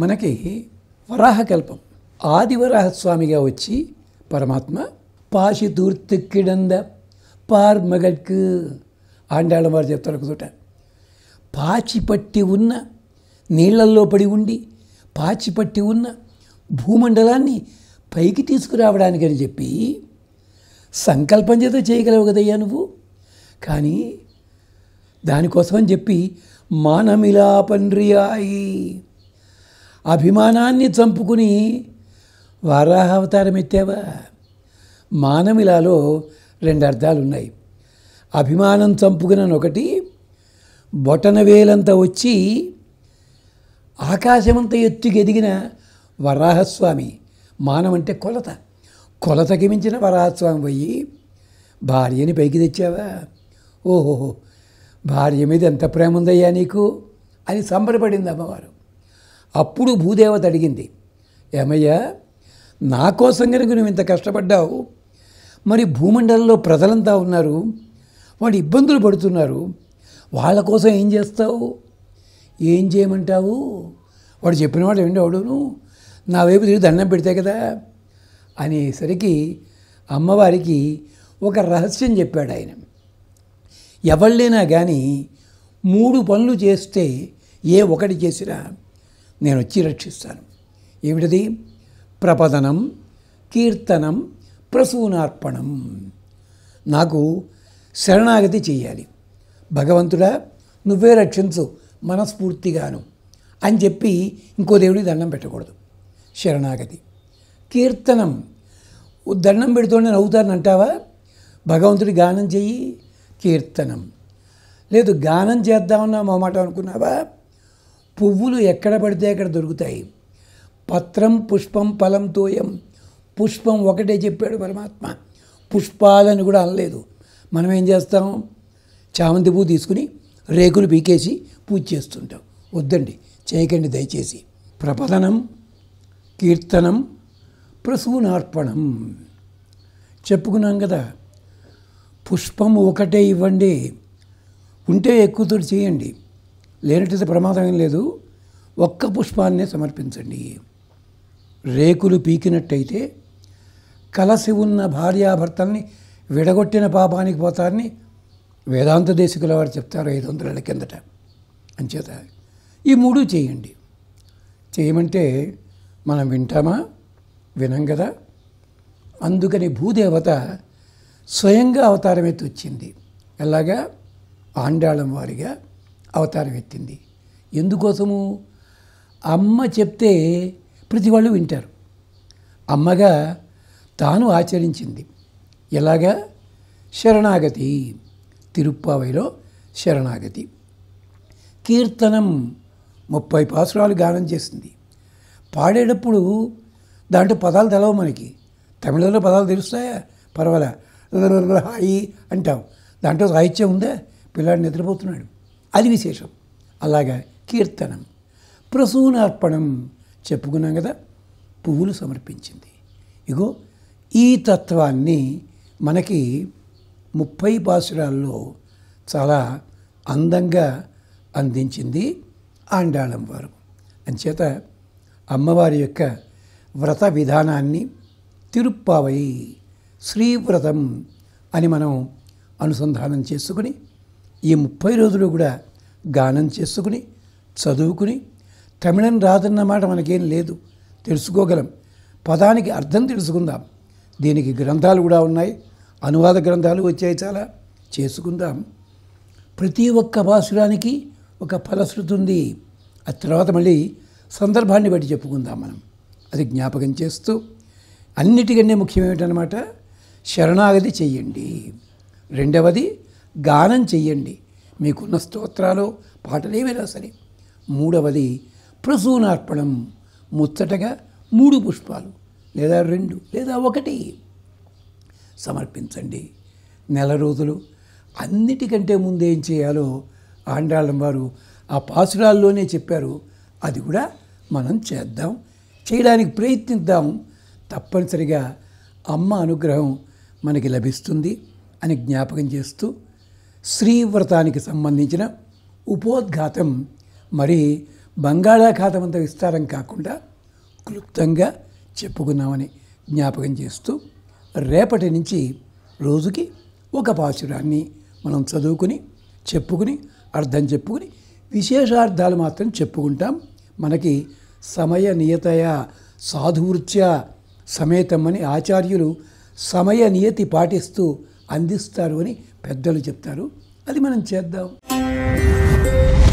మనకి వరాహకల్పం వరాహస్వామిగా వచ్చి పరమాత్మ పాశి దూర్తిక్కిడంద పార్ మగడ్కు ఆండాళ్ళ వారు చెప్తారు ఒకచోట పాచి పట్టి ఉన్న నీళ్లల్లో పడి ఉండి పాచి పట్టి ఉన్న భూమండలాన్ని పైకి తీసుకురావడానికని చెప్పి సంకల్పం చేత చేయగలవు కదయ్యా నువ్వు కానీ దానికోసమని చెప్పి మానమిలా పండ్రియాయి అభిమానాన్ని చంపుకుని వారాహావతారం ఎత్తావా మానమిలాలో రెండు అర్థాలు ఉన్నాయి అభిమానం చంపుకునని ఒకటి బొటనవేలంతా వచ్చి ఆకాశమంతా ఎత్తుకెదిగిన వరాహస్వామి మానవంటే కొలత కొలతకి మించిన వరాహస్వామి పోయి భార్యని పైకి తెచ్చావా ఓహోహో భార్య మీద ఎంత ప్రేమ ఉందయ్యా నీకు అని సంబరపడింది అమ్మవారు అప్పుడు భూదేవత అడిగింది ఏమయ్యా నా కోసం కనుక నువ్వు ఇంత కష్టపడ్డావు మరి భూమండలంలో ప్రజలంతా ఉన్నారు వాళ్ళు ఇబ్బందులు పడుతున్నారు వాళ్ళ కోసం ఏం చేస్తావు ఏం చేయమంటావు వాడు చెప్పిన వాడు ఏంటి వాడును నా వైపు తిరిగి దండం పెడితే కదా అనేసరికి అమ్మవారికి ఒక రహస్యం చెప్పాడు ఆయన ఎవళ్ళైనా కానీ మూడు పనులు చేస్తే ఏ ఒకటి చేసినా నేను వచ్చి రక్షిస్తాను ఏమిటది ప్రపదనం కీర్తనం ప్రసూనార్పణం నాకు శరణాగతి చేయాలి భగవంతుడా నువ్వే రక్షించు మనస్ఫూర్తిగాను అని చెప్పి ఇంకో దేవుడి దండం పెట్టకూడదు శరణాగతి కీర్తనం దండం పెడుతుండే నవ్వుతారని అంటావా భగవంతుడి గానం చెయ్యి కీర్తనం లేదు గానం చేద్దామన్నా మొమాట అనుకున్నావా పువ్వులు ఎక్కడ పడితే అక్కడ దొరుకుతాయి పత్రం పుష్పం ఫలం తోయం పుష్పం ఒకటే చెప్పాడు పరమాత్మ పుష్పాలని కూడా అనలేదు మనం ఏం చేస్తాం చామంతి పువ్వు తీసుకుని రేకులు పీకేసి పూజ చేస్తుంటాం వద్దండి చేయకండి దయచేసి ప్రపదనం కీర్తనం ప్రసూనార్పణం చెప్పుకున్నాం కదా పుష్పం ఒకటే ఇవ్వండి ఉంటే ఎక్కువ చేయండి లేనట్టు ప్రమాదం ఏం లేదు ఒక్క పుష్పాన్నే సమర్పించండి రేకులు పీకినట్టయితే కలసి ఉన్న భార్యాభర్తల్ని విడగొట్టిన పాపానికి పోతారని వేదాంత దేశకుల వారు చెప్తారు ఐదు వందల కిందట అంచేత ఈ మూడు చేయండి చేయమంటే మనం వింటామా వినం కదా అందుకని భూదేవత స్వయంగా అవతారం వచ్చింది ఎలాగా ఆండాళం వారిగా అవతారం ఎత్తింది ఎందుకోసము అమ్మ చెప్తే ప్రతి వాళ్ళు వింటారు అమ్మగా తాను ఆచరించింది ఎలాగా శరణాగతి తిరుప్పావైలో శరణాగతి కీర్తనం ముప్పై పాసురాలు గానం చేసింది పాడేటప్పుడు దాంట్లో పదాలు తెలవు మనకి తమిళలో పదాలు తెలుస్తాయా పర్వాలే హాయి అంటాం దాంట్లో సాహిత్యం ఉందా పిల్లాడు నిద్రపోతున్నాడు అది విశేషం అలాగా కీర్తనం ప్రసూనార్పణం చెప్పుకున్నాం కదా పువ్వులు సమర్పించింది ఇగో ఈ తత్వాన్ని మనకి ముప్పై పాసురాల్లో చాలా అందంగా అందించింది ఆండాళం వారు అంచేత అమ్మవారి యొక్క వ్రత విధానాన్ని తిరుప్పావై శ్రీవ్రతం అని మనం అనుసంధానం చేసుకుని ఈ ముప్పై రోజులు కూడా గానం చేసుకుని చదువుకుని తమిళం రాదన్నమాట మనకేం లేదు తెలుసుకోగలం పదానికి అర్థం తెలుసుకుందాం దీనికి గ్రంథాలు కూడా ఉన్నాయి అనువాద గ్రంథాలు వచ్చాయి చాలా చేసుకుందాం ప్రతి ఒక్క భాషరానికి ఒక ఫలశ్రుతి ఉంది ఆ తర్వాత మళ్ళీ సందర్భాన్ని బట్టి చెప్పుకుందాం మనం అది జ్ఞాపకం చేస్తూ అన్నిటికన్నా ముఖ్యమేమిటనమాట శరణాగతి చెయ్యండి రెండవది గానం చెయ్యండి మీకున్న స్తోత్రాలు పాటలేమైనా సరే మూడవది ప్రసూనార్పణం ముచ్చటగా మూడు పుష్పాలు లేదా రెండు లేదా ఒకటి సమర్పించండి నెల రోజులు అన్నిటికంటే ముందు ఏం చేయాలో ఆండ్రాళ్ళం వారు ఆ పాసురాల్లోనే చెప్పారు అది కూడా మనం చేద్దాం చేయడానికి ప్రయత్నిద్దాం తప్పనిసరిగా అమ్మ అనుగ్రహం మనకి లభిస్తుంది అని జ్ఞాపకం చేస్తూ శ్రీవ్రతానికి సంబంధించిన ఉపోద్ఘాతం మరి బంగాళాఖాతం అంత విస్తారం కాకుండా క్లుప్తంగా చెప్పుకున్నామని జ్ఞాపకం చేస్తూ రేపటి నుంచి రోజుకి ఒక పాశురాన్ని మనం చదువుకుని చెప్పుకుని అర్థం చెప్పుకుని విశేషార్థాలు మాత్రం చెప్పుకుంటాం మనకి సమయ నియతయ సాధువృత్య సమేతం అని ఆచార్యులు సమయ నియతి పాటిస్తూ అందిస్తారు అని పెద్దలు చెప్తారు అది మనం చేద్దాం